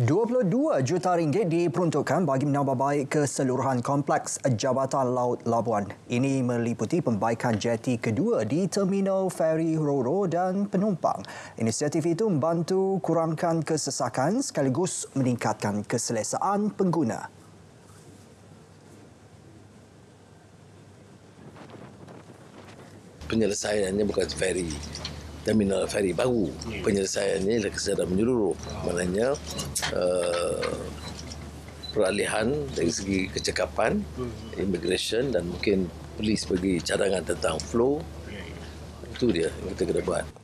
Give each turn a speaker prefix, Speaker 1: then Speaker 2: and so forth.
Speaker 1: 22 juta ringgit diperuntukkan bagi menambah baik keseluruhan kompleks Jabatan Laut Labuan. Ini meliputi pembaikan jeti kedua di Terminal feri Roro dan penumpang. Inisiatif itu membantu kurangkan kesesakan sekaligus meningkatkan keselesaan pengguna.
Speaker 2: Penyelesaiannya bukan feri terminal feri baru hmm. penyelesaiannya ialah secara menyeluruh maknanya uh, peralihan dari segi kecekapan hmm. immigration dan mungkin polis bagi cadangan tentang flow ya, ya. itu
Speaker 3: dia yang kita kena buat